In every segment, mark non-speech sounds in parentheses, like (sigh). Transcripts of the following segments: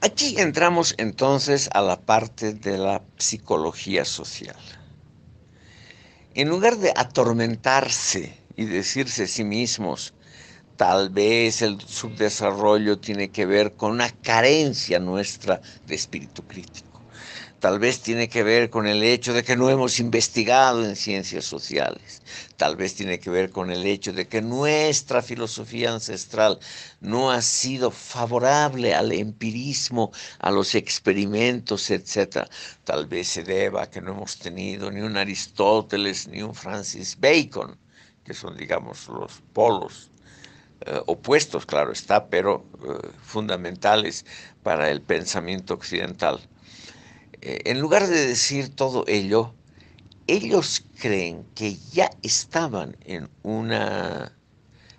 Aquí entramos entonces a la parte de la psicología social. En lugar de atormentarse y decirse a sí mismos, tal vez el subdesarrollo tiene que ver con una carencia nuestra de espíritu crítico. Tal vez tiene que ver con el hecho de que no hemos investigado en ciencias sociales. Tal vez tiene que ver con el hecho de que nuestra filosofía ancestral no ha sido favorable al empirismo, a los experimentos, etc. Tal vez se deba a que no hemos tenido ni un Aristóteles ni un Francis Bacon, que son, digamos, los polos eh, opuestos, claro está, pero eh, fundamentales para el pensamiento occidental. Eh, en lugar de decir todo ello, ellos creen que ya estaban en, una,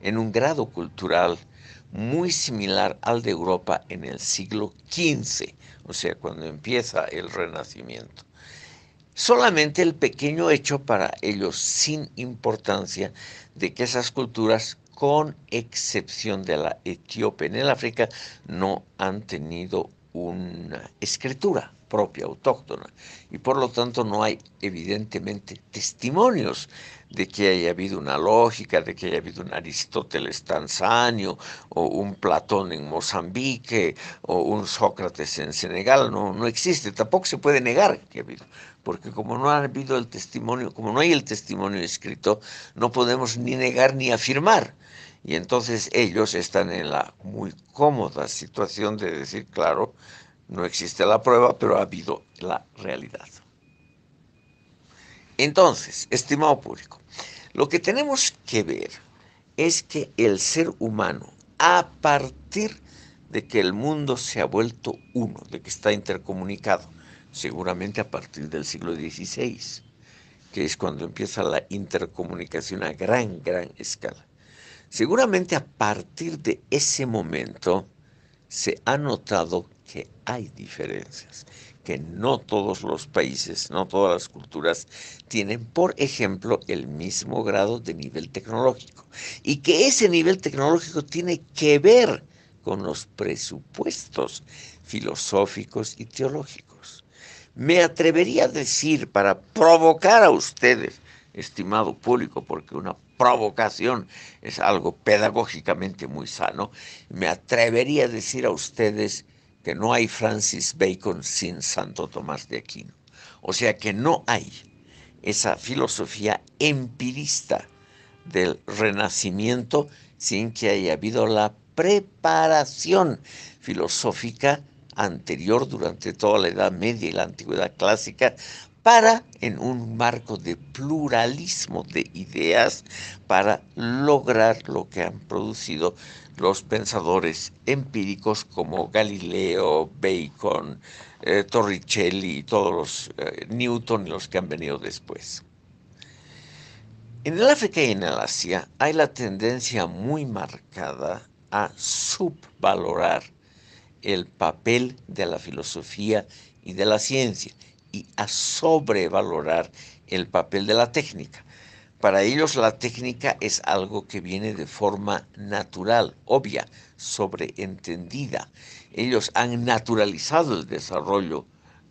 en un grado cultural muy similar al de Europa en el siglo XV, o sea, cuando empieza el Renacimiento. Solamente el pequeño hecho para ellos sin importancia de que esas culturas, con excepción de la etíope en el África, no han tenido una escritura propia, autóctona, y por lo tanto no hay evidentemente testimonios de que haya habido una lógica, de que haya habido un Aristóteles tanzanio, o un Platón en Mozambique, o un Sócrates en Senegal, no, no existe, tampoco se puede negar que ha habido, porque como no ha habido el testimonio, como no hay el testimonio escrito, no podemos ni negar ni afirmar y entonces ellos están en la muy cómoda situación de decir, claro, no existe la prueba, pero ha habido la realidad. Entonces, estimado público, lo que tenemos que ver es que el ser humano, a partir de que el mundo se ha vuelto uno, de que está intercomunicado, seguramente a partir del siglo XVI, que es cuando empieza la intercomunicación a gran, gran escala. Seguramente a partir de ese momento se ha notado que hay diferencias, que no todos los países, no todas las culturas tienen, por ejemplo, el mismo grado de nivel tecnológico y que ese nivel tecnológico tiene que ver con los presupuestos filosóficos y teológicos. Me atrevería a decir, para provocar a ustedes estimado público, porque una provocación es algo pedagógicamente muy sano. Me atrevería a decir a ustedes que no hay Francis Bacon sin Santo Tomás de Aquino. O sea que no hay esa filosofía empirista del renacimiento sin que haya habido la preparación filosófica anterior durante toda la Edad Media y la Antigüedad Clásica para, en un marco de pluralismo de ideas, para lograr lo que han producido los pensadores empíricos como Galileo, Bacon, eh, Torricelli y todos los eh, Newton y los que han venido después. En el África y en el Asia hay la tendencia muy marcada a subvalorar el papel de la filosofía y de la ciencia y a sobrevalorar el papel de la técnica. Para ellos la técnica es algo que viene de forma natural, obvia, sobreentendida. Ellos han naturalizado el desarrollo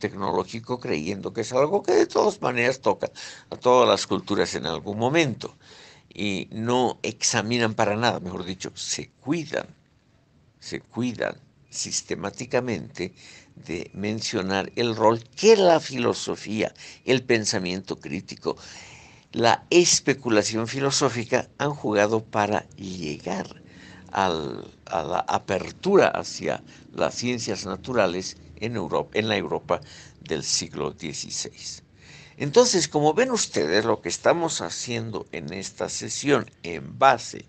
tecnológico creyendo que es algo que de todas maneras toca a todas las culturas en algún momento. Y no examinan para nada, mejor dicho, se cuidan, se cuidan sistemáticamente de mencionar el rol que la filosofía, el pensamiento crítico, la especulación filosófica han jugado para llegar a la apertura hacia las ciencias naturales en, Europa, en la Europa del siglo XVI. Entonces, como ven ustedes, lo que estamos haciendo en esta sesión en base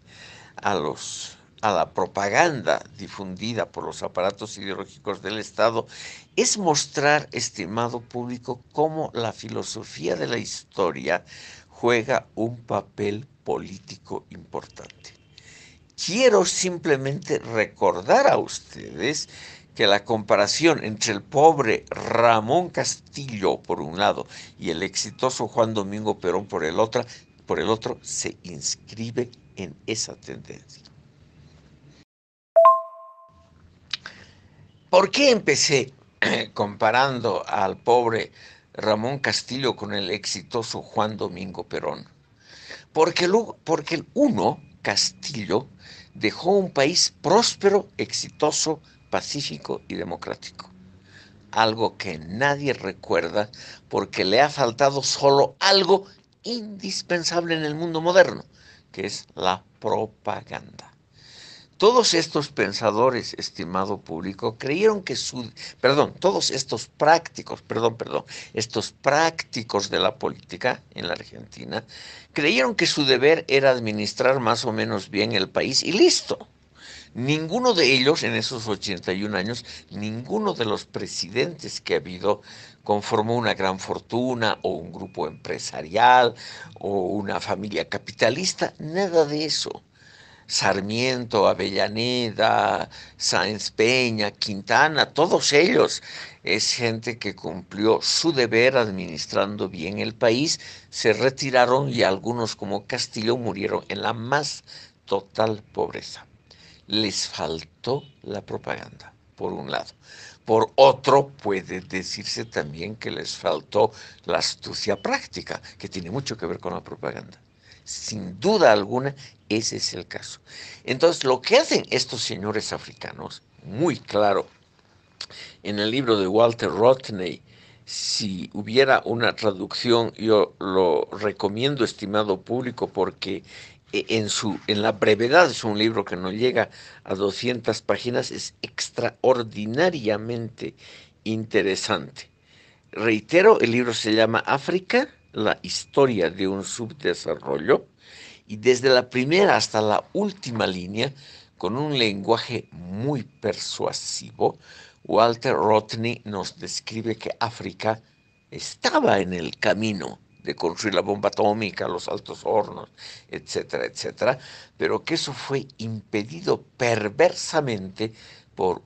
a los a la propaganda difundida por los aparatos ideológicos del Estado es mostrar, estimado público, cómo la filosofía de la historia juega un papel político importante. Quiero simplemente recordar a ustedes que la comparación entre el pobre Ramón Castillo por un lado y el exitoso Juan Domingo Perón por el otro, por el otro se inscribe en esa tendencia. ¿Por qué empecé (clears throat) comparando al pobre Ramón Castillo con el exitoso Juan Domingo Perón? Porque el, uno, Castillo, dejó un país próspero, exitoso, pacífico y democrático. Algo que nadie recuerda porque le ha faltado solo algo indispensable en el mundo moderno, que es la propaganda. Todos estos pensadores, estimado público, creyeron que su, perdón, todos estos prácticos, perdón, perdón, estos prácticos de la política en la Argentina, creyeron que su deber era administrar más o menos bien el país y listo. Ninguno de ellos, en esos 81 años, ninguno de los presidentes que ha habido conformó una gran fortuna o un grupo empresarial o una familia capitalista, nada de eso Sarmiento, Avellaneda, Sáenz Peña, Quintana, todos ellos. Es gente que cumplió su deber administrando bien el país, se retiraron y algunos como Castillo murieron en la más total pobreza. Les faltó la propaganda, por un lado. Por otro, puede decirse también que les faltó la astucia práctica, que tiene mucho que ver con la propaganda sin duda alguna, ese es el caso. Entonces, lo que hacen estos señores africanos, muy claro, en el libro de Walter Rodney, si hubiera una traducción, yo lo recomiendo, estimado público, porque eh, en, en la brevedad es un libro que no llega a 200 páginas, es extraordinariamente interesante. Reitero, el libro se llama África, la historia de un subdesarrollo y desde la primera hasta la última línea, con un lenguaje muy persuasivo, Walter Rodney nos describe que África estaba en el camino de construir la bomba atómica, los altos hornos, etcétera, etcétera, pero que eso fue impedido perversamente por,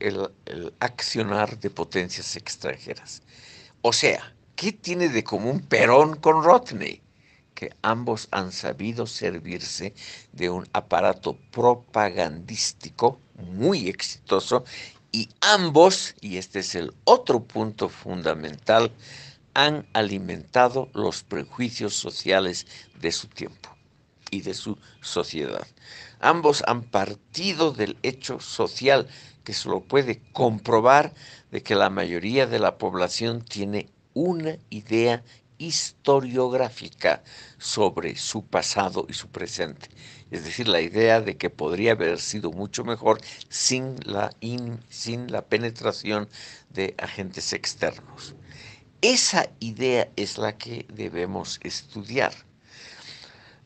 el, el accionar de potencias extranjeras. O sea, ¿Qué tiene de común Perón con Rodney? Que ambos han sabido servirse de un aparato propagandístico muy exitoso y ambos, y este es el otro punto fundamental, han alimentado los prejuicios sociales de su tiempo y de su sociedad. Ambos han partido del hecho social que se lo puede comprobar de que la mayoría de la población tiene una idea historiográfica sobre su pasado y su presente. Es decir, la idea de que podría haber sido mucho mejor sin la, sin la penetración de agentes externos. Esa idea es la que debemos estudiar.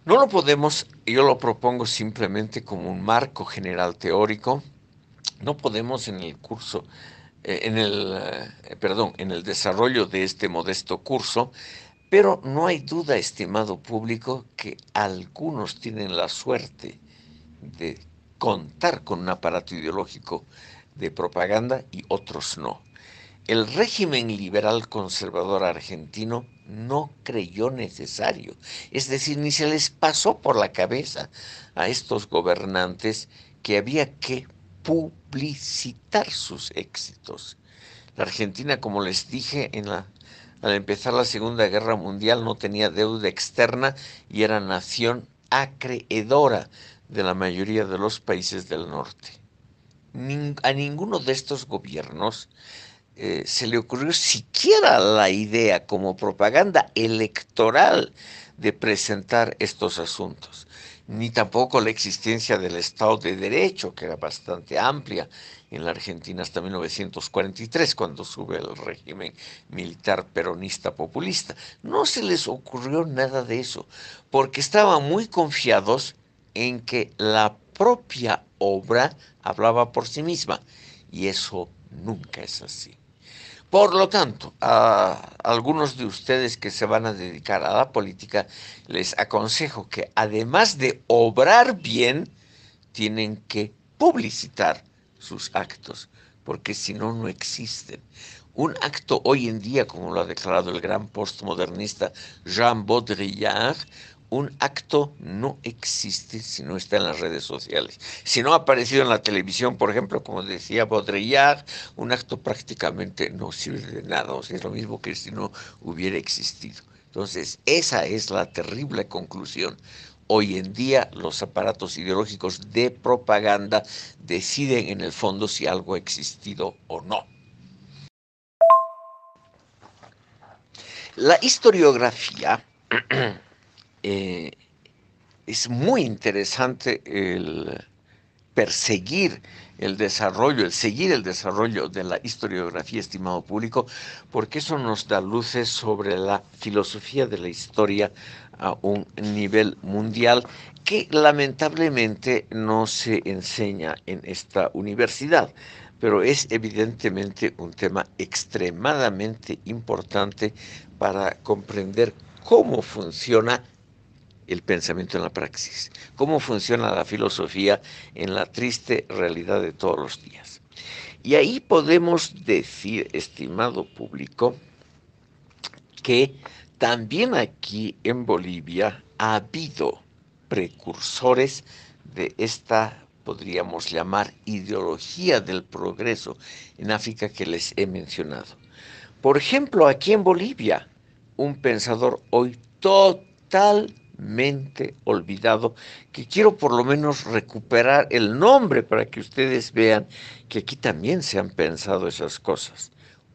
No lo podemos, yo lo propongo simplemente como un marco general teórico, no podemos en el curso eh, en el, eh, perdón, en el desarrollo de este modesto curso, pero no hay duda, estimado público, que algunos tienen la suerte de contar con un aparato ideológico de propaganda y otros no. El régimen liberal conservador argentino no creyó necesario, es decir, ni se les pasó por la cabeza a estos gobernantes que había que publicar publicitar sus éxitos. La Argentina, como les dije en la, al empezar la Segunda Guerra Mundial, no tenía deuda externa y era nación acreedora de la mayoría de los países del norte. a ninguno de estos gobiernos eh, se le ocurrió siquiera la idea como propaganda electoral de presentar estos asuntos ni tampoco la existencia del Estado de Derecho, que era bastante amplia en la Argentina hasta 1943, cuando sube el régimen militar peronista populista. No se les ocurrió nada de eso, porque estaban muy confiados en que la propia obra hablaba por sí misma, y eso nunca es así. Por lo tanto, a algunos de ustedes que se van a dedicar a la política, les aconsejo que además de obrar bien, tienen que publicitar sus actos, porque si no, no existen. Un acto hoy en día, como lo ha declarado el gran postmodernista Jean Baudrillard, un acto no existe si no está en las redes sociales. Si no ha aparecido en la televisión, por ejemplo, como decía Baudrillard, un acto prácticamente no sirve de nada, es lo mismo que si no hubiera existido. Entonces, esa es la terrible conclusión. Hoy en día los aparatos ideológicos de propaganda deciden en el fondo si algo ha existido o no. La historiografía (clears throat) Eh, es muy interesante el perseguir el desarrollo, el seguir el desarrollo de la historiografía, estimado público, porque eso nos da luces sobre la filosofía de la historia a un nivel mundial que lamentablemente no se enseña en esta universidad, pero es evidentemente un tema extremadamente importante para comprender cómo funciona el pensamiento en la praxis, cómo funciona la filosofía en la triste realidad de todos los días. Y ahí podemos decir, estimado público, que también aquí en Bolivia ha habido precursores de esta, podríamos llamar, ideología del progreso en África que les he mencionado. Por ejemplo, aquí en Bolivia, un pensador hoy total Mente olvidado, que quiero por lo menos recuperar el nombre para que ustedes vean que aquí también se han pensado esas cosas.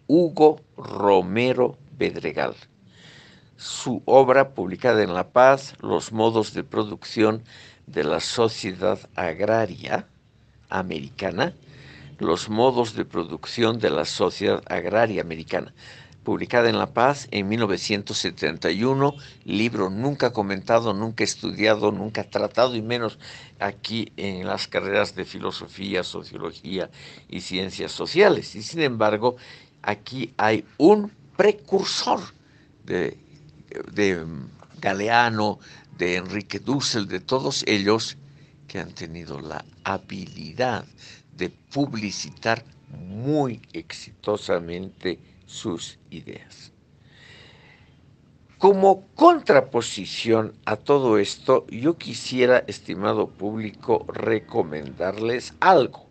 Hugo Romero Bedregal. Su obra publicada en La Paz, Los modos de producción de la sociedad agraria americana, los modos de producción de la sociedad agraria americana publicada en La Paz en 1971, libro nunca comentado, nunca estudiado, nunca tratado y menos aquí en las carreras de filosofía, sociología y ciencias sociales. Y sin embargo, aquí hay un precursor de, Galeano, de Enrique Dussel, de todos ellos que han tenido la habilidad de publicitar muy exitosamente sus ideas. Como contraposición a todo esto, yo quisiera, estimado público, recomendarles algo.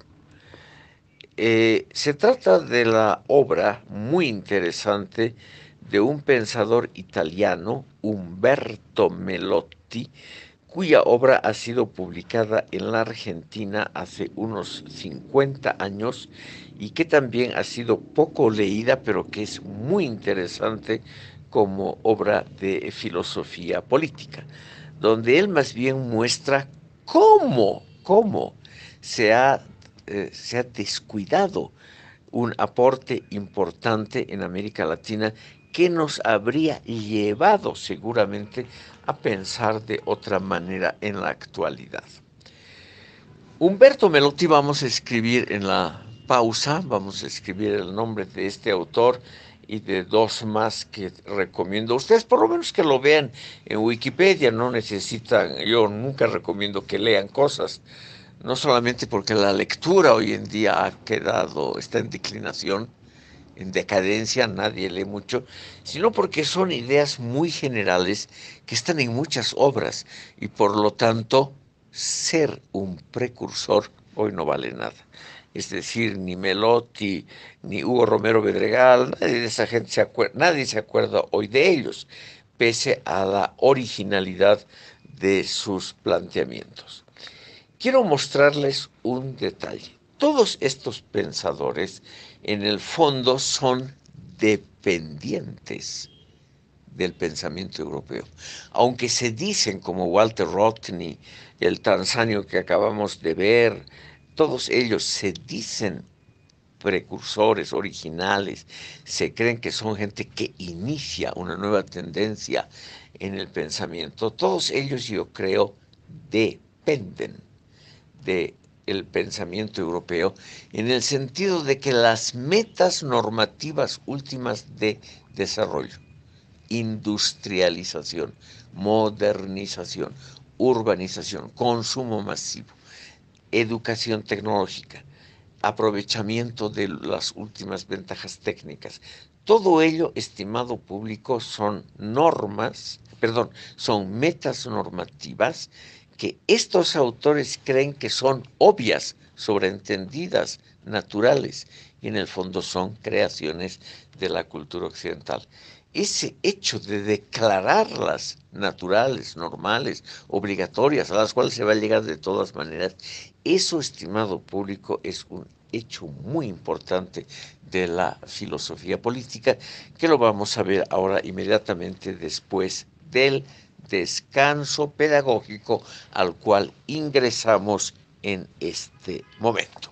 Eh, se trata de la obra muy interesante de un pensador italiano, Umberto Melotti, cuya obra ha sido publicada en la Argentina hace unos 50 años y que también ha sido poco leída, pero que es muy interesante como obra de filosofía política, donde él más bien muestra cómo, cómo se ha, eh, se ha descuidado un aporte importante en América Latina que nos habría llevado seguramente a pensar de otra manera en la actualidad. Humberto Melotti vamos a escribir en la pausa, vamos a escribir el nombre de este autor y de dos más que recomiendo a ustedes, por lo menos que lo vean en Wikipedia, no necesitan, yo nunca recomiendo que lean cosas, no solamente porque la lectura hoy en día ha quedado, está en declinación, en decadencia, nadie lee mucho, sino porque son ideas muy generales que están en muchas obras y por lo tanto ser un precursor hoy no vale nada. Es decir, ni Melotti, ni Hugo Romero Bedregal, nadie de esa gente se acuerda, nadie se acuerda hoy de ellos, pese a la originalidad de sus planteamientos. Quiero mostrarles un detalle. Todos estos pensadores en el fondo son dependientes del pensamiento europeo. Aunque se dicen como Walter Rodney, el tanzanio que acabamos de ver, todos ellos se dicen precursores, originales, se creen que son gente que inicia una nueva tendencia en el pensamiento. Todos ellos, yo creo, dependen de el pensamiento europeo en el sentido de que las metas normativas últimas de desarrollo, industrialización, modernización, urbanización, consumo masivo, educación tecnológica, aprovechamiento de las últimas ventajas técnicas. Todo ello, estimado público, son normas, perdón, son metas normativas que estos autores creen que son obvias, sobreentendidas, naturales, y en el fondo son creaciones de la cultura occidental. Ese hecho de declararlas naturales, normales, obligatorias, a las cuales se va a llegar de todas maneras, eso, estimado público, es un hecho muy importante de la filosofía política, que lo vamos a ver ahora inmediatamente después del descanso pedagógico al cual ingresamos en este momento.